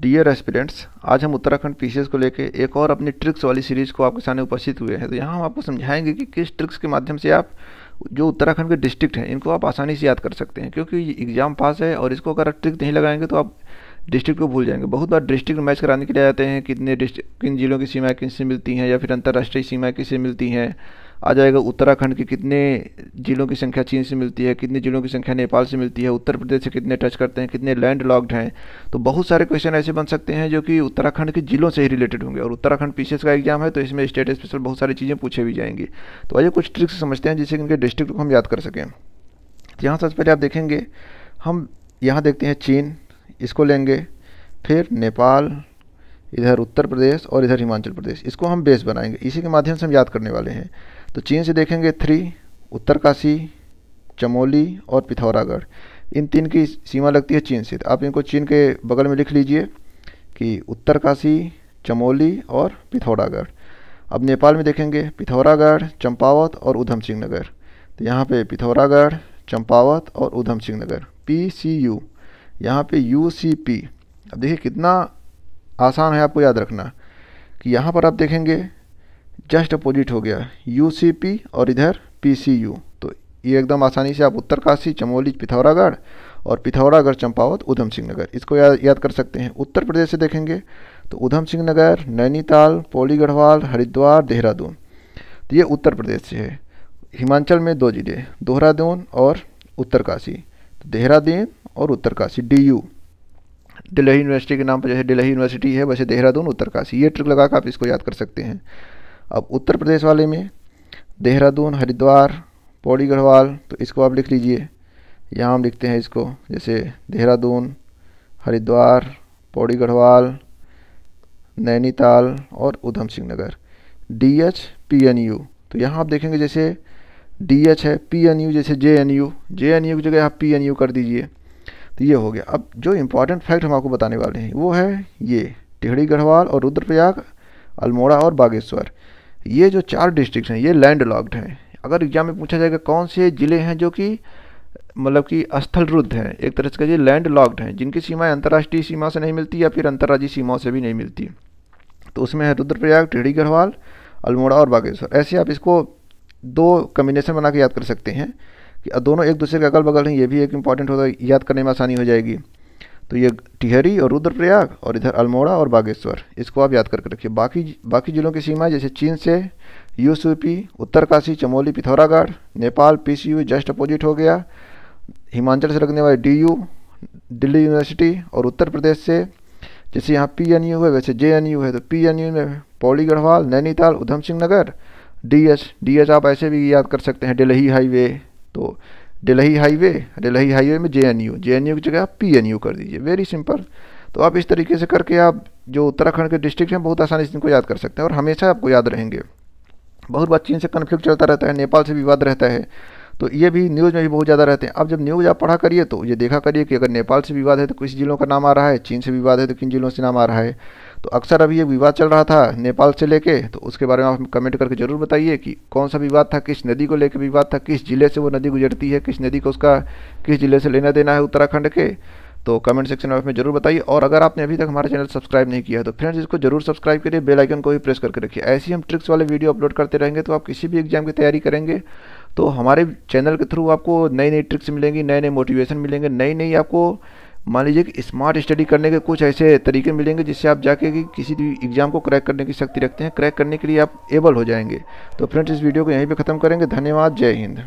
dear aspirants आज हम Uttarakhand P को लेके एक और अपनी ट्रिक्स वाली सीरीज को आपके सामने उपस्थित हुए हैं तो यहाँ हम आपको समझाएंगे कि किस ट्रिक्स के माध्यम से आप जो उत्तराखंड के डिस्ट्रिक्ट हैं इनको आप आसानी से याद कर सकते हैं क्योंकि एग्ज़ाम पास है और इसको अगर ट्रिक नहीं लगाएंगे तो आप डिस्ट्रिक्ट को भूल जाएंगे बहुत बार डिस्ट्रिक्ट मैच कराने के लिए आते हैं कितने डिस्ट्रिक्ट किन जिलों की सीमाएँ किससे मिलती हैं या फिर अंतर्राष्ट्रीय सीमाएँ किससे मिलती हैं आ जाएगा उत्तराखंड के कितने जिलों की संख्या चीन से मिलती है कितने जिलों की संख्या नेपाल से मिलती है उत्तर प्रदेश से कितने टच करते हैं कितने लैंड लॉक्ड हैं तो बहुत सारे क्वेश्चन ऐसे बन सकते हैं जो कि उत्तराखंड के जिलों से ही रिलेटेड होंगे और उत्तराखंड पीसीएस का एग्जाम है तो इसमें स्टेट स्पेशल बहुत सारी चीज़ें पूछे भी जाएंगी तो आइए कुछ ट्रिक्स समझते हैं जिससे इनके डिस्ट्रिक्ट को हम याद कर सकें तो यहाँ सबसे पहले आप देखेंगे हम यहाँ देखते हैं चीन इसको लेंगे फिर नेपाल इधर उत्तर प्रदेश और इधर हिमाचल प्रदेश इसको हम बेस बनाएंगे इसी के माध्यम से हम याद करने वाले हैं तो चीन से देखेंगे थ्री उत्तरकाशी चमोली और पिथौरागढ़ इन तीन की सीमा लगती है चीन से तो आप इनको चीन के बगल में लिख लीजिए कि उत्तरकाशी चमोली और पिथौरागढ़ अब नेपाल में देखेंगे पिथौरागढ़ चंपावत और उधम सिंह नगर तो यहाँ पे पिथौरागढ़ चंपावत और Udham Singh Nagar P C U यहाँ पे यू सी पी अब देखिए कितना आसान है आपको याद रखना कि यहाँ पर आप देखेंगे जस्ट अपोजिट हो गया यू और इधर पी तो ये एकदम आसानी से आप उत्तरकाशी चमोली पिथौरागढ़ और पिथौरागढ़ चंपावत उधम सिंह नगर इसको या, याद कर सकते हैं उत्तर प्रदेश से देखेंगे तो उधम सिंह नगर नैनीताल पौली गढ़वाल हरिद्वार देहरादून तो ये उत्तर प्रदेश से है हिमाचल में दो ज़िले देहरादून और उत्तरकाशी तो देहरादून और Uttarkashi D U Delhi university के नाम पर जैसे दिल्ली यूनिवर्सिटी है वैसे देहरादून उत्तरकाशी ये ट्रिक लगा आप इसको याद कर सकते हैं अब उत्तर प्रदेश वाले में देहरादून हरिद्वार पौड़ी गढ़वाल तो इसको आप लिख लीजिए यहाँ हम लिखते हैं इसको जैसे देहरादून हरिद्वार पौड़ी गढ़वाल नैनीताल और Udham Singh Nagar D H P N U तो यहाँ आप देखेंगे जैसे डी एच है पी एन यू जैसे J N U J N U की जगह आप पी एन यू कर दीजिए तो ये हो गया अब जो इम्पॉर्टेंट फैक्ट हम आपको बताने वाले हैं वो है ये टिहड़ी गढ़वाल और रुद्रप्रयाग अल्मोड़ा और बागेश्वर ये जो चार डिस्ट्रिक्ट हैं ये लैंड लॉक्ड हैं अगर एग्जाम में पूछा जाएगा कौन से ज़िले हैं जो कि मतलब कि स्थल रुद्ध हैं एक तरह से कहिए लैंड लॉक्ड हैं जिनकी सीमाएं अंतर्राष्ट्रीय सीमा से नहीं मिलती या फिर अंतर्राज्यीय सीमाओं से भी नहीं मिलती तो उसमें है रुद्रप्रयाग टिहड़ी गढ़वाल अल्मोड़ा और बागेश्वर ऐसे आप इसको दो कम्बिनेशन बना के याद कर सकते हैं कि दोनों एक दूसरे के अगल बगल हैं ये भी एक इम्पॉर्टेंट है याद करने में आसानी हो जाएगी तो ये टिहरी और रुद्रप्रयाग और इधर अल्मोड़ा और बागेश्वर इसको आप याद करके रखिए बाकी बाकी ज़िलों की सीमा जैसे चीन से यूसूपी Uttarkashi Chamoli Pithoragarh Nepal PCU just opposite हो गया हिमाचल से लगने वाले डीयू दिल्ली यूनिवर्सिटी और उत्तर प्रदेश से जैसे यहाँ पी एन यू है वैसे जे एन यू है तो पी एन यू में Pauri Garhwal Nainital Udham Singh Nagar D S D S आप ऐसे भी याद कर सकते हैं दिल्ली हाईवे तो डेलही हाईवे डेलही हाईवे में J N U J N U की जगह आप पी एन यू कर दीजिए वेरी सिंपल तो आप इस तरीके से करके आप जो उत्तराखंड के डिस्ट्रिक्ट हैं बहुत आसानी से इनको याद कर सकते हैं और हमेशा आपको याद रहेंगे बहुत बार चीन से कन्फ्लिक्ट चलता रहता है नेपाल से विवाद रहता है तो ये भी न्यूज़ में भी बहुत ज़्यादा रहते हैं अब जब न्यूज़ आप पढ़ा करिए तो ये देखा करिए कि अगर नेपाल से विवाद है तो किस जिलों का नाम आ रहा है चीन से विवाद है तो किन जिलों से नाम आ रहा है तो अक्सर अभी ये विवाद चल रहा था नेपाल से लेके तो उसके बारे में आप कमेंट करके ज़रूर बताइए कि कौन सा विवाद था किस नदी को लेकर विवाद था किस ज़िले से वो नदी गुजरती है किस नदी को उसका किस ज़िले से लेना देना है उत्तराखंड के तो कमेंट सेक्शन में हमें जरूर बताइए और अगर आपने अभी तक हमारा चैनल सब्सक्राइब नहीं किया है तो फ्रेंड्स इसको जरूर सब्सक्राइब करिए बेल आइकन को भी प्रेस करके रखिए ऐसी हम ट्रिक्स वाले वीडियो अपलोड करते रहेंगे तो आप किसी भी एग्जाम की तैयारी करेंगे तो हमारे चैनल के थ्रू आपको नई नई ट्रिक्स मिलेंगी नए नए मोटिवेशन मिलेंगे नई नई आपको मान लीजिए कि स्मार्ट स्टडी करने के कुछ ऐसे तरीके मिलेंगे जिससे आप जाके कि किसी भी एग्ज़ाम को क्रैक करने की शक्ति रखते हैं क्रैक करने के लिए आप एबल हो जाएंगे तो फ्रेंड्स इस वीडियो को यहीं पर ख़त्म करेंगे धन्यवाद जय हिंद